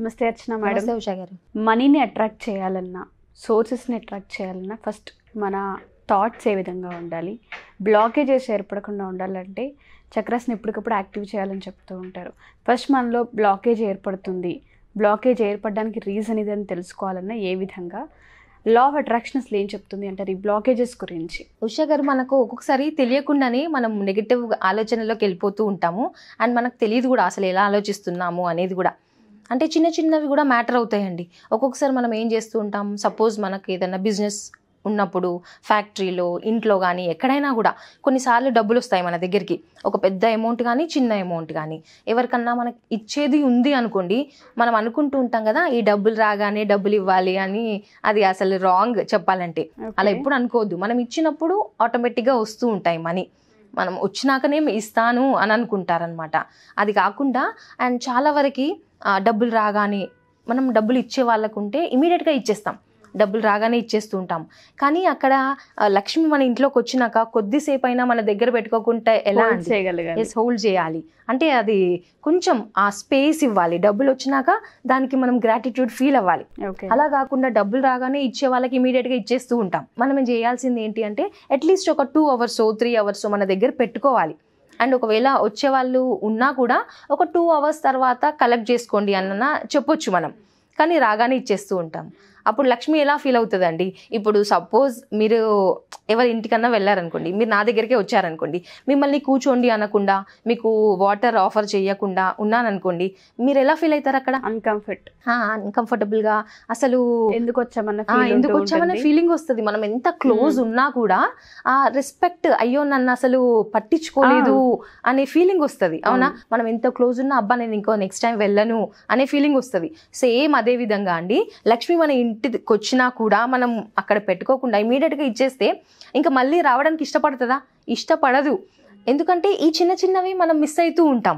నమస్తే అర్చన మేడం ఉషా గారు మనీని అట్రాక్ట్ చేయాలన్నా సోర్సెస్ని అట్రాక్ట్ చేయాలన్నా ఫస్ట్ మన థాట్స్ ఏ విధంగా ఉండాలి బ్లాకేజెస్ ఏర్పడకుండా ఉండాలంటే చక్రాస్ని ఎప్పటికప్పుడు యాక్టివ్ చేయాలని చెప్తూ ఉంటారు ఫస్ట్ మనలో బ్లాకేజ్ ఏర్పడుతుంది బ్లాకేజ్ ఏర్పడడానికి రీజన్ ఇది అని తెలుసుకోవాలన్నా ఏ విధంగా లా ఆఫ్ అట్రాక్షన్ అసలు ఏం చెప్తుంది అంటారు ఈ బ్లాకేజెస్ గురించి ఉషా గారు మనకు ఒక్కొక్కసారి తెలియకుండానే మనం నెగిటివ్ ఆలోచనలోకి వెళ్ళిపోతూ ఉంటాము అండ్ మనకు తెలియదు కూడా అసలు ఎలా ఆలోచిస్తున్నాము అనేది కూడా అంటే చిన్న చిన్నవి కూడా మ్యాటర్ అవుతాయండి ఒక్కొక్కసారి మనం ఏం చేస్తూ ఉంటాం సపోజ్ మనకి ఏదైనా బిజినెస్ ఉన్నప్పుడు ఫ్యాక్టరీలో ఇంట్లో కానీ ఎక్కడైనా కూడా కొన్నిసార్లు డబ్బులు వస్తాయి మన దగ్గరికి ఒక పెద్ద అమౌంట్ కానీ చిన్న అమౌంట్ కానీ ఎవరికన్నా మనకి ఇచ్చేది ఉంది అనుకోండి మనం అనుకుంటూ ఉంటాం కదా ఈ డబ్బులు రాగానే డబ్బులు ఇవ్వాలి అని అది అసలు రాంగ్ చెప్పాలంటే అలా ఎప్పుడు అనుకోవద్దు మనం ఇచ్చినప్పుడు ఆటోమేటిక్గా వస్తూ ఉంటాయి మనీ మనం వచ్చినాకనే ఇస్తాను అని అనుకుంటారనమాట అది కాకుండా అండ్ చాలా వరకు డబ్బులు రాగానే మనం డబ్బులు ఇచ్చే వాళ్ళకు ఉంటే ఇమీడియట్గా ఇచ్చేస్తాం డబ్బులు రాగానే ఇచ్చేస్తూ ఉంటాం కానీ అక్కడ లక్ష్మి మన ఇంట్లోకి వచ్చినాక కొద్దిసేపు అయినా మన దగ్గర పెట్టుకోకుండా ఎలా చేయగలగాలి హోల్డ్ చేయాలి అంటే అది కొంచెం ఆ స్పేస్ ఇవ్వాలి డబ్బులు వచ్చినాక దానికి మనం గ్రాటిట్యూడ్ ఫీల్ అవ్వాలి అలా కాకుండా డబ్బులు రాగానే ఇచ్చే వాళ్ళకి ఇమీడియట్గా ఇచ్చేస్తూ ఉంటాం మనం చేయాల్సింది ఏంటి అంటే అట్లీస్ట్ ఒక టూ అవర్స్ త్రీ అవర్స్ మన దగ్గర పెట్టుకోవాలి అండ్ ఒకవేళ వచ్చే వాళ్ళు ఉన్నా కూడా ఒక టూ అవర్స్ తర్వాత కలెక్ట్ చేసుకోండి అన్న చెప్పొచ్చు మనం కానీ రాగానే ఇచ్చేస్తూ ఉంటాం అప్పుడు లక్ష్మి ఎలా ఫీల్ అవుతుందండి ఇప్పుడు సపోజ్ మీరు ఎవరి ఇంటికన్నా వెళ్ళారనుకోండి మీరు నా దగ్గరికే వచ్చారనుకోండి మిమ్మల్ని కూర్చోండి అనకుండా మీకు వాటర్ ఆఫర్ చేయకుండా ఉన్నాననుకోండి మీరు ఎలా ఫీల్ అవుతారు అక్కడ అన్కంఫర్ట్ అన్కంఫర్టబుల్ గా అసలు ఎందుకు వచ్చామన్న ఎందుకు వచ్చామన్న ఫీలింగ్ వస్తుంది మనం ఎంత క్లోజ్ hmm. ఉన్నా కూడా ఆ రెస్పెక్ట్ అయ్యో నన్ను అసలు పట్టించుకోలేదు అనే ఫీలింగ్ వస్తుంది అవునా hmm. మనం ఎంత క్లోజ్ ఉన్నా అబ్బా నేను ఇంకో నెక్స్ట్ టైం వెళ్ళను అనే ఫీలింగ్ వస్తుంది సేమ్ అదే విధంగా అండి లక్ష్మి మన ఇంటి ఇంటికి వచ్చినా కూడా మనం అక్కడ పెట్టుకోకుండా ఇమీడియట్గా ఇచ్చేస్తే ఇంకా మళ్ళీ రావడానికి ఇష్టపడుతుందా ఇష్టపడదు ఎందుకంటే ఈ చిన్న చిన్నవి మనం మిస్ అవుతూ ఉంటాం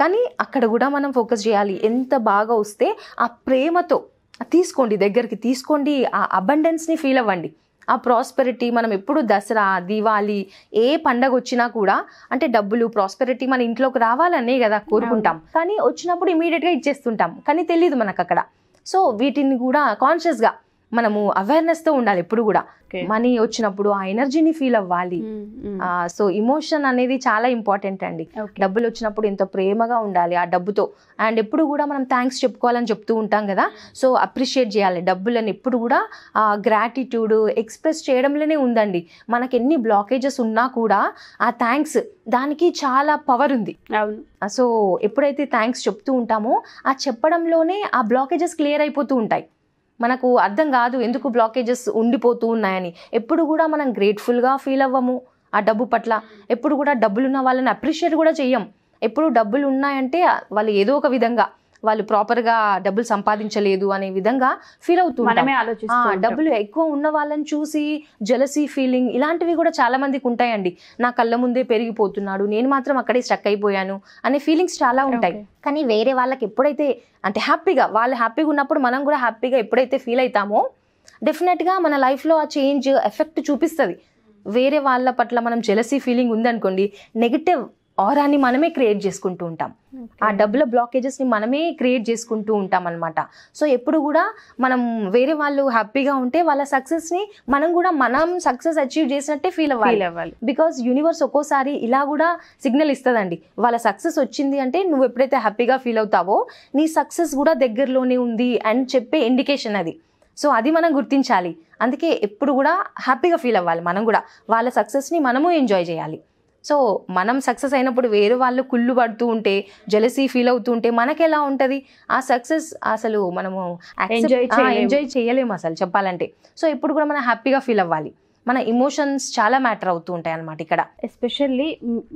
కానీ అక్కడ కూడా మనం ఫోకస్ చేయాలి ఎంత బాగా వస్తే ఆ ప్రేమతో తీసుకోండి దగ్గరికి తీసుకోండి ఆ అబండెన్స్ని ఫీల్ అవ్వండి ఆ ప్రాస్పెరిటీ మనం ఎప్పుడు దసరా దివాళీ ఏ పండగ వచ్చినా కూడా అంటే డబ్బులు ప్రాస్పెరిటీ మన ఇంట్లోకి రావాలనే కదా కోరుకుంటాం కానీ వచ్చినప్పుడు ఇమీడియట్గా ఇచ్చేస్తుంటాం కానీ తెలియదు మనకు అక్కడ సో వీటిని కూడా కాన్షియస్గా మనము అవేర్నెస్తో ఉండాలి ఎప్పుడు కూడా మనీ వచ్చినప్పుడు ఆ ఎనర్జీని ఫీల్ అవ్వాలి సో hmm, ఇమోషన్ hmm. అనేది చాలా ఇంపార్టెంట్ అండి డబ్బులు వచ్చినప్పుడు ఎంత ప్రేమగా ఉండాలి ఆ డబ్బుతో అండ్ ఎప్పుడు కూడా మనం థ్యాంక్స్ చెప్పుకోవాలని చెప్తూ ఉంటాం కదా సో అప్రిషియేట్ చేయాలి డబ్బులని ఎప్పుడు కూడా గ్రాటిట్యూడ్ ఎక్స్ప్రెస్ చేయడంలోనే ఉందండి మనకి ఎన్ని బ్లాకేజెస్ ఉన్నా కూడా ఆ థ్యాంక్స్ దానికి చాలా పవర్ ఉంది అవును సో ఎప్పుడైతే థ్యాంక్స్ చెప్తూ ఉంటామో ఆ చెప్పడంలోనే ఆ బ్లాకేజెస్ క్లియర్ అయిపోతూ ఉంటాయి మనకు అర్థం కాదు ఎందుకు బ్లాకేజెస్ ఉండిపోతూ ఉన్నాయని ఎప్పుడు కూడా మనం గ్రేట్ఫుల్గా ఫీల్ అవ్వము ఆ డబ్బు పట్ల ఎప్పుడు కూడా డబ్బులున్న వాళ్ళని అప్రిషియేట్ కూడా చెయ్యం ఎప్పుడు డబ్బులు ఉన్నాయంటే వాళ్ళు ఏదో ఒక విధంగా వాళ్ళు ప్రాపర్ గా డబ్బులు సంపాదించలేదు అనే విధంగా ఫీల్ అవుతుంది డబ్బులు ఎక్కువ ఉన్న వాళ్ళని చూసి జలసీ ఫీలింగ్ ఇలాంటివి కూడా చాలా మందికి ఉంటాయండి నా కళ్ళ ముందే పెరిగిపోతున్నాడు నేను మాత్రం అక్కడే స్టక్ అయిపోయాను అనే ఫీలింగ్స్ చాలా ఉంటాయి కానీ వేరే వాళ్ళకి ఎప్పుడైతే అంటే హ్యాపీగా వాళ్ళు హ్యాపీగా ఉన్నప్పుడు మనం కూడా హ్యాపీగా ఎప్పుడైతే ఫీల్ అవుతామో డెఫినెట్గా మన లైఫ్లో ఆ చేంజ్ ఎఫెక్ట్ చూపిస్తుంది వేరే వాళ్ళ పట్ల మనం జెలసీ ఫీలింగ్ ఉందనుకోండి నెగిటివ్ ఆరాన్ని మనమే క్రియేట్ చేసుకుంటూ ఉంటాం ఆ డబ్బుల బ్లాకేజెస్ని మనమే క్రియేట్ చేసుకుంటూ ఉంటాం అనమాట సో ఎప్పుడు కూడా మనం వేరే వాళ్ళు హ్యాపీగా ఉంటే వాళ్ళ సక్సెస్ని మనం కూడా మనం సక్సెస్ అచీవ్ చేసినట్టే ఫీల్ అవ్వాలి బికాస్ యూనివర్స్ ఒక్కోసారి ఇలా కూడా సిగ్నల్ ఇస్తుందండి వాళ్ళ సక్సెస్ వచ్చింది అంటే నువ్వు ఎప్పుడైతే హ్యాపీగా ఫీల్ అవుతావో నీ సక్సెస్ కూడా దగ్గరలోనే ఉంది అని చెప్పే ఇండికేషన్ అది సో అది మనం గుర్తించాలి అందుకే ఎప్పుడు కూడా హ్యాపీగా ఫీల్ అవ్వాలి మనం కూడా వాళ్ళ సక్సెస్ని మనము ఎంజాయ్ చేయాలి సో మనం సక్సెస్ అయినప్పుడు వేరే వాళ్ళు కుళ్ళు పడుతూ ఉంటే జెలసీ ఫీల్ అవుతూ ఉంటే మనకి ఎలా ఉంటుంది ఆ సక్సెస్ అసలు మనము ఎంజాయ్ చేయలేము అసలు చెప్పాలంటే సో ఇప్పుడు కూడా మనం హ్యాపీగా ఫీల్ అవ్వాలి మన ఎమోషన్స్ చాలా మ్యాటర్ అవుతూ ఉంటాయి అనమాట ఇక్కడ ఎస్పెషల్లీ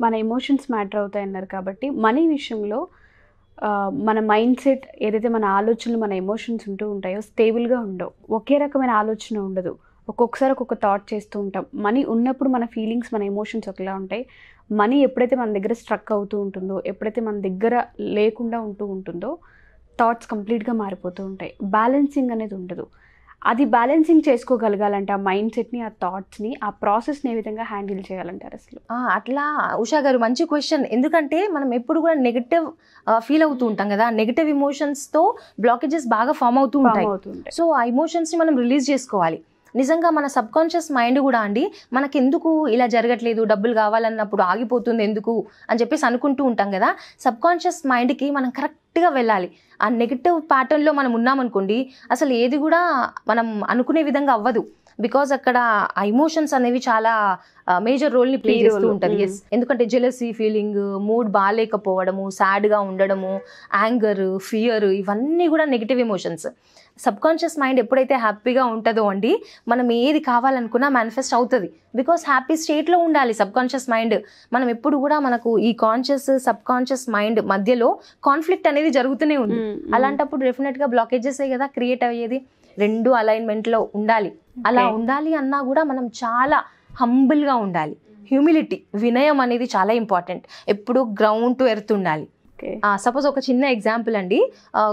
మన ఎమోషన్స్ మ్యాటర్ అవుతాయి అన్నారు కాబట్టి మనీ విషయంలో మన మైండ్ సెట్ ఏదైతే మన ఆలోచనలు మన ఎమోషన్స్ ఉంటూ ఉంటాయో స్టేబుల్గా ఉండవు ఒకే రకమైన ఆలోచన ఉండదు ఒక్కొక్కసారి ఒక్కొక్క థాట్ చేస్తూ ఉంటాం మనీ ఉన్నప్పుడు మన ఫీలింగ్స్ మన ఎమోషన్స్ ఒకలా ఉంటాయి మనీ ఎప్పుడైతే మన దగ్గర స్ట్రక్ అవుతూ ఉంటుందో ఎప్పుడైతే మన దగ్గర లేకుండా ఉంటూ ఉంటుందో థాట్స్ కంప్లీట్గా మారిపోతూ ఉంటాయి బ్యాలెన్సింగ్ అనేది ఉండదు అది బ్యాలెన్సింగ్ చేసుకోగలగాలంటే ఆ మైండ్ సెట్ని ఆ థాట్స్ని ఆ ప్రాసెస్ని ఏ విధంగా హ్యాండిల్ చేయాలంటారు అసలు అట్లా ఉషా గారు మంచి క్వశ్చన్ ఎందుకంటే మనం ఎప్పుడు కూడా నెగిటివ్ ఫీల్ అవుతూ ఉంటాం కదా నెగిటివ్ ఇమోషన్స్తో బ్లాకేజెస్ బాగా ఫామ్ అవుతూ ఉంటాయి సో ఆ ఇమోషన్స్ని మనం రిలీజ్ చేసుకోవాలి నిజంగా మన సబ్ కాన్షియస్ మైండ్ కూడా అండి మనకెందుకు ఇలా జరగట్లేదు డబ్బులు కావాలన్నప్పుడు ఆగిపోతుంది ఎందుకు అని చెప్పేసి అనుకుంటూ ఉంటాం కదా సబ్ కాన్షియస్ మైండ్కి మనం కరెక్ట్గా వెళ్ళాలి ఆ నెగిటివ్ ప్యాటర్న్లో మనం ఉన్నామనుకోండి అసలు ఏది కూడా మనం అనుకునే విధంగా అవ్వదు బికాస్ అక్కడ ఆ ఎమోషన్స్ అనేవి చాలా మేజర్ రోల్ ని ప్లే చేస్తూ ఉంటారు ఎస్ mm. ఎందుకంటే జెలసీ ఫీలింగ్ మూడ్ బాగాలేకపోవడము సాడ్ గా ఉండడము యాంగర్ ఫియర్ ఇవన్నీ కూడా negative emotions subconscious mind ఎప్పుడైతే హ్యాపీగా ఉంటుందో అండి మనం ఏది కావాలనుకున్నా మేనిఫెస్ట్ అవుతుంది బికాస్ హ్యాపీ స్టేట్లో ఉండాలి సబ్ కాన్షియస్ మైండ్ మనం ఎప్పుడు కూడా మనకు ఈ కాన్షియస్ సబ్ కాన్షియస్ మైండ్ మధ్యలో కాన్ఫ్లిక్ట్ అనేది జరుగుతూనే ఉంది mm, mm. అలాంటప్పుడు డెఫినెట్గా బ్లాకేజెస్ కదా క్రియేట్ అయ్యేది రెండు అలైన్మెంట్లో ఉండాలి అలా ఉండాలి అన్నా కూడా మనం చాలా హంబుల్గా ఉండాలి హ్యూమిలిటీ వినయం అనేది చాలా ఇంపార్టెంట్ ఎప్పుడు గ్రౌండ్ టు ఎర్త్ ఉండాలి సపోజ్ ఒక చిన్న ఎగ్జాంపుల్ అండి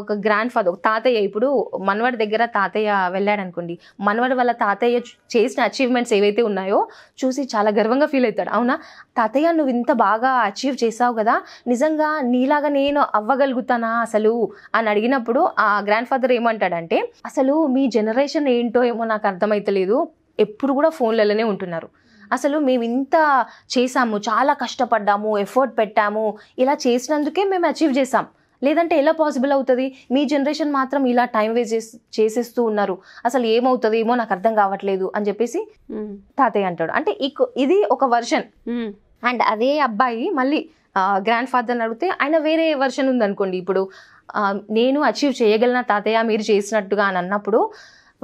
ఒక గ్రాండ్ ఫాదర్ ఒక తాతయ్య ఇప్పుడు మనవాడి దగ్గర తాతయ్య వెళ్ళాడు అనుకోండి మనవాడి వల్ల తాతయ్య చేసిన అచీవ్మెంట్స్ ఏవైతే ఉన్నాయో చూసి చాలా గర్వంగా ఫీల్ అవుతాడు అవునా తాతయ్య నువ్వు ఇంత బాగా అచీవ్ చేసావు కదా నిజంగా నీలాగా నేను అవ్వగలుగుతానా అసలు అని అడిగినప్పుడు ఆ గ్రాండ్ ఫాదర్ ఏమంటాడంటే అసలు మీ జనరేషన్ ఏంటో ఏమో నాకు అర్థమైతలేదు ఎప్పుడు కూడా ఫోన్లలోనే ఉంటున్నారు అసలు మేము ఇంత చేసాము చాలా కష్టపడ్డాము ఎఫర్ట్ పెట్టాము ఇలా చేసినందుకే మేము అచీవ్ చేసాం లేదంటే ఎలా పాసిబుల్ అవుతుంది మీ జనరేషన్ మాత్రం ఇలా టైం వేస్ట్ చేసి చేసేస్తూ ఉన్నారు అసలు ఏమవుతుంది ఏమో నాకు అర్థం కావట్లేదు అని చెప్పేసి తాతయ్య అంటాడు అంటే ఇది ఒక వర్షన్ అండ్ అదే అబ్బాయి మళ్ళీ గ్రాండ్ ఫాదర్ని అడిగితే ఆయన వేరే వర్షన్ ఉందనుకోండి ఇప్పుడు నేను అచీవ్ చేయగలిగిన తాతయ్య మీరు చేసినట్టుగా అని అన్నప్పుడు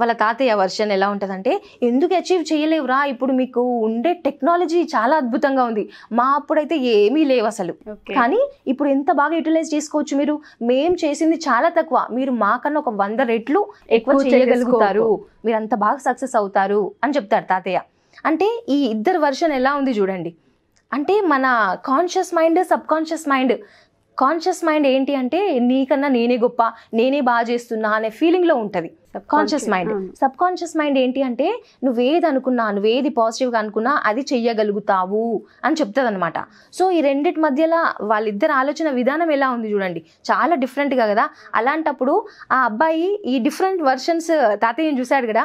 వాళ్ళ తాతయ్య వర్షన్ ఎలా ఉంటుందంటే ఎందుకు అచీవ్ చేయలేవురా ఇప్పుడు మీకు ఉండే టెక్నాలజీ చాలా అద్భుతంగా ఉంది మా అప్పుడైతే ఏమీ లేవు అసలు కానీ ఇప్పుడు ఎంత బాగా యూటిలైజ్ చేసుకోవచ్చు మీరు మేం చేసింది చాలా తక్కువ మీరు మాకన్నా ఒక వంద రెట్లు ఎక్కువ చేయగలుగుతారు మీరు అంత బాగా సక్సెస్ అవుతారు అని చెప్తారు తాతయ్య అంటే ఈ ఇద్దరు వర్షన్ ఎలా ఉంది చూడండి అంటే మన conscious mind subconscious mind conscious mind ఏంటి అంటే నీకన్నా నేనే గొప్ప నేనే బాగా చేస్తున్నా అనే ఫీలింగ్లో ఉంటుంది subconscious mind subconscious mind ఏంటి అంటే నువ్వేది అనుకున్నా నువ్వేది పాజిటివ్గా అనుకున్నా అది చెయ్యగలుగుతావు అని చెప్తుంది అనమాట సో ఈ రెండిటి మధ్యలో వాళ్ళిద్దరు ఆలోచన విధానం ఎలా ఉంది చూడండి చాలా డిఫరెంట్గా కదా అలాంటప్పుడు ఆ అబ్బాయి ఈ డిఫరెంట్ వర్షన్స్ తాతయ్యని చూశాడు కదా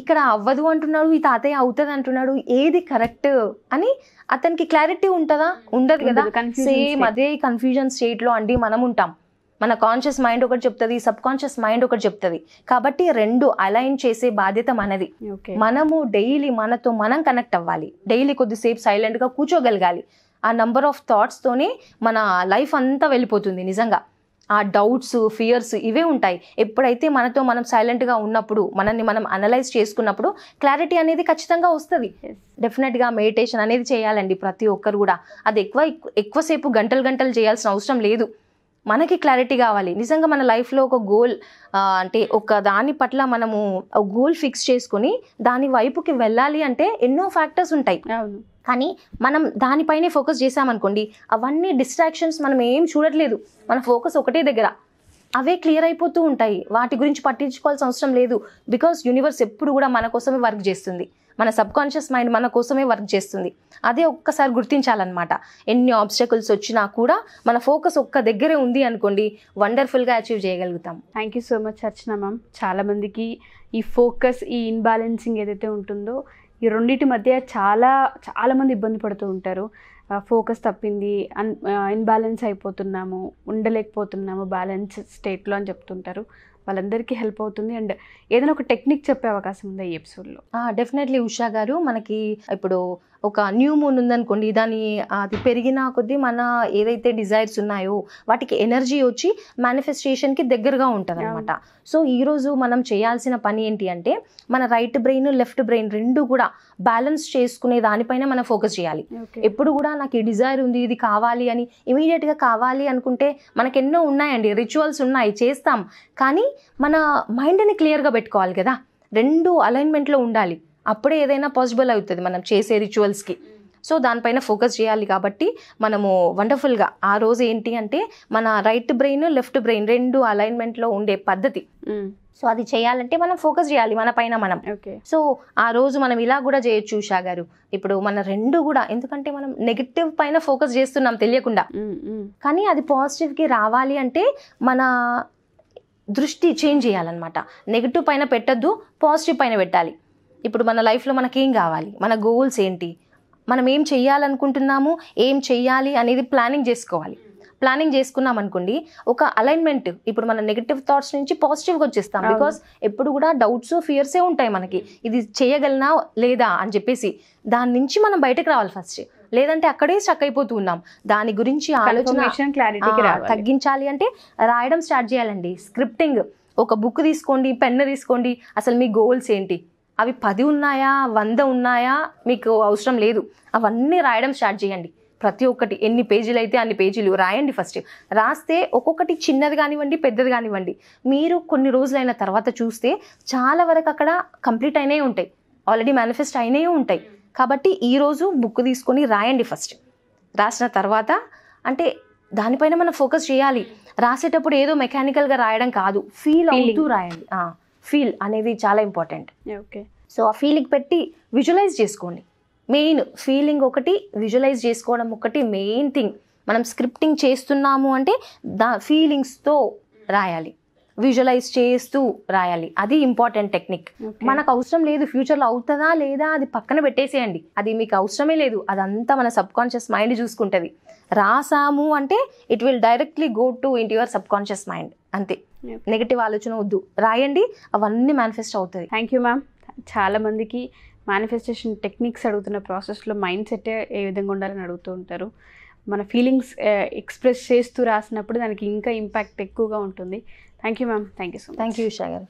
ఇక్కడ అవ్వదు అంటున్నాడు ఈ తాతయ్య అవుతుంది అంటున్నాడు ఏది కరెక్ట్ అని అతనికి క్లారిటీ ఉంటుందా ఉండదు కదా సేమ్ అదే కన్ఫ్యూజన్ లో అండి మనం ఉంటాం మన కాన్షియస్ మైండ్ ఒకటి చెప్తుంది సబ్ కాన్షియస్ మైండ్ ఒకటి చెప్తుంది కాబట్టి రెండు అలైన్ చేసే బాధ్యత మనది మనము డైలీ మనతో మనం కనెక్ట్ అవ్వాలి డైలీ కొద్దిసేపు సైలెంట్ గా కూర్చోగలగాలి ఆ నంబర్ ఆఫ్ థాట్స్తోనే మన లైఫ్ అంతా వెళ్ళిపోతుంది నిజంగా ఆ డౌట్స్ ఫియర్స్ ఇవే ఉంటాయి ఎప్పుడైతే మనతో మనం సైలెంట్గా ఉన్నప్పుడు మనల్ని మనం అనలైజ్ చేసుకున్నప్పుడు క్లారిటీ అనేది ఖచ్చితంగా వస్తుంది డెఫినెట్గా మెడిటేషన్ అనేది చేయాలండి ప్రతి ఒక్కరు కూడా అది ఎక్కువ ఎక్కువసేపు గంటలు గంటలు చేయాల్సిన అవసరం లేదు మనకి క్లారిటీ కావాలి నిజంగా మన లైఫ్లో ఒక గోల్ అంటే ఒక దాని పట్ల మనము గోల్ ఫిక్స్ చేసుకుని దాని వైపుకి వెళ్ళాలి అంటే ఎన్నో ఫ్యాక్టర్స్ ఉంటాయి కానీ మనం దానిపైనే ఫోకస్ చేసామనుకోండి అవన్నీ డిస్ట్రాక్షన్స్ మనం ఏం చూడట్లేదు మన ఫోకస్ ఒకటే దగ్గర అవే క్లియర్ అయిపోతూ ఉంటాయి వాటి గురించి పట్టించుకోవాల్సిన అవసరం లేదు బికాస్ యూనివర్స్ ఎప్పుడు కూడా మన కోసమే వర్క్ చేస్తుంది మన సబ్ కాన్షియస్ మైండ్ మన కోసమే వర్క్ చేస్తుంది అదే ఒక్కసారి గుర్తించాలన్నమాట ఎన్ని ఆబ్స్టకల్స్ వచ్చినా కూడా మన ఫోకస్ ఒక్క దగ్గరే ఉంది అనుకోండి వండర్ఫుల్గా అచీవ్ చేయగలుగుతాం thank you so much Archana ma'am చాలామందికి ఈ ఫోకస్ ఈ ఇన్బ్యాలెన్సింగ్ ఏదైతే ఉంటుందో ఈ రెండింటి మధ్య చాలా చాలామంది ఇబ్బంది పడుతూ ఉంటారు ఫోకస్ తప్పింది అన్ ఇన్బ్యాలెన్స్ అయిపోతున్నాము ఉండలేకపోతున్నాము బ్యాలెన్స్ స్టేట్లో అని చెప్తుంటారు వాళ్ళందరికీ హెల్ప్ అవుతుంది అండ్ ఏదైనా ఒక టెక్నిక్ చెప్పే అవకాశం ఉంది ఈ ఎపిసోడ్లో డెఫినెట్లీ ఉషా గారు మనకి ఇప్పుడు ఒక న్యూ మూన్ ఉందనుకోండి దాని అది పెరిగిన కొద్దీ మన ఏదైతే డిజైర్స్ ఉన్నాయో వాటికి ఎనర్జీ వచ్చి మేనిఫెస్టేషన్కి దగ్గరగా ఉంటుంది అనమాట సో ఈరోజు మనం చేయాల్సిన పని ఏంటి అంటే మన రైట్ బ్రెయిన్ లెఫ్ట్ బ్రెయిన్ రెండు కూడా బ్యాలెన్స్ చేసుకునే దానిపైన మనం ఫోకస్ చేయాలి ఎప్పుడు కూడా నాకు ఈ డిజైర్ ఉంది ఇది కావాలి అని ఇమీడియట్గా కావాలి అనుకుంటే మనకెన్నో ఉన్నాయండి రిచువల్స్ ఉన్నాయి చేస్తాం కానీ మన మైండ్ని క్లియర్గా పెట్టుకోవాలి కదా రెండు అలైన్మెంట్లో ఉండాలి అప్పుడే ఏదైనా పాసిబుల్ అవుతుంది మనం చేసే రిచువల్స్కి సో దానిపైన ఫోకస్ చేయాలి కాబట్టి మనము వండర్ఫుల్గా ఆ రోజు ఏంటి అంటే మన రైట్ బ్రెయిన్ లెఫ్ట్ బ్రెయిన్ రెండు అలైన్మెంట్లో ఉండే పద్ధతి సో అది చేయాలంటే మనం ఫోకస్ చేయాలి మన పైన మనం సో ఆ రోజు మనం ఇలా కూడా చేయొచ్చు ఉషా గారు ఇప్పుడు మన రెండు కూడా ఎందుకంటే మనం నెగిటివ్ పైన ఫోకస్ చేస్తున్నాం తెలియకుండా కానీ అది పాజిటివ్కి రావాలి అంటే మన దృష్టి చేంజ్ చేయాలన్నమాట నెగిటివ్ పైన పెట్టద్దు పాజిటివ్ పైన పెట్టాలి ఇప్పుడు మన లైఫ్లో మనకేం కావాలి మన గోల్స్ ఏంటి మనం ఏం చేయాలనుకుంటున్నాము ఏం చేయాలి అనేది ప్లానింగ్ చేసుకోవాలి ప్లానింగ్ చేసుకున్నాం అనుకోండి ఒక అలైన్మెంట్ ఇప్పుడు మన నెగిటివ్ థాట్స్ నుంచి పాజిటివ్గా వచ్చేస్తాం బికాస్ ఎప్పుడు కూడా డౌట్స్ ఫియర్సే ఉంటాయి మనకి ఇది చేయగలనా లేదా అని చెప్పేసి దాని నుంచి మనం బయటకు రావాలి ఫస్ట్ లేదంటే అక్కడే స్టక్ అయిపోతూ ఉన్నాం దాని గురించి ఆలోచన తగ్గించాలి అంటే రాయడం స్టార్ట్ చేయాలండి స్క్రిప్టింగ్ ఒక బుక్ తీసుకోండి పెన్ తీసుకోండి అసలు మీ గోల్స్ ఏంటి అవి పది ఉన్నాయా వంద ఉన్నాయా మీకు అవసరం లేదు అవన్నీ రాయడం స్టార్ట్ చేయండి ప్రతి ఒక్కటి ఎన్ని పేజీలు అయితే అన్ని పేజీలు రాయండి ఫస్ట్ రాస్తే ఒక్కొక్కటి చిన్నది కానివ్వండి పెద్దది కానివ్వండి మీరు కొన్ని రోజులైన తర్వాత చూస్తే చాలా వరకు అక్కడ కంప్లీట్ అయినవి ఉంటాయి ఆల్రెడీ మేనిఫెస్ట్ అయినవి ఉంటాయి కాబట్టి ఈరోజు బుక్ తీసుకొని రాయండి ఫస్ట్ రాసిన తర్వాత అంటే దానిపైన మనం ఫోకస్ చేయాలి రాసేటప్పుడు ఏదో మెకానికల్గా రాయడం కాదు ఫీల్ అవుతూ రాయండి ఫీల్ అనేది చాలా ఇంపార్టెంట్ ఓకే సో ఆ ఫీలింగ్ పెట్టి విజువలైజ్ చేసుకోండి మెయిన్ ఫీలింగ్ ఒకటి విజువలైజ్ చేసుకోవడం ఒకటి మెయిన్ థింగ్ మనం స్క్రిప్టింగ్ చేస్తున్నాము అంటే దా ఫీలింగ్స్తో రాయాలి విజువలైజ్ చేస్తూ రాయాలి అది ఇంపార్టెంట్ టెక్నిక్ మనకు అవసరం లేదు ఫ్యూచర్లో అవుతుందా లేదా అది పక్కన పెట్టేసేయండి అది మీకు అవసరమే లేదు అదంతా మన సబ్ కాన్షియస్ మైండ్ చూసుకుంటుంది రాసాము అంటే it will directly go to into your subconscious mind అంతే నెగిటివ్ ఆలోచన వద్దు రాయండి అవన్నీ మేనిఫెస్ట్ అవుతుంది థ్యాంక్ యూ మ్యామ్ చాలామందికి మేనిఫెస్టేషన్ టెక్నిక్స్ అడుగుతున్న ప్రాసెస్లో మైండ్ సెట్ ఏ విధంగా ఉండాలని అడుగుతూ ఉంటారు మన ఫీలింగ్స్ ఎక్స్ప్రెస్ eh, చేస్తూ రాసినప్పుడు దానికి ఇంకా ఇంపాక్ట్ ఎక్కువగా ఉంటుంది thank you ma'am thank you so thank you షాగర్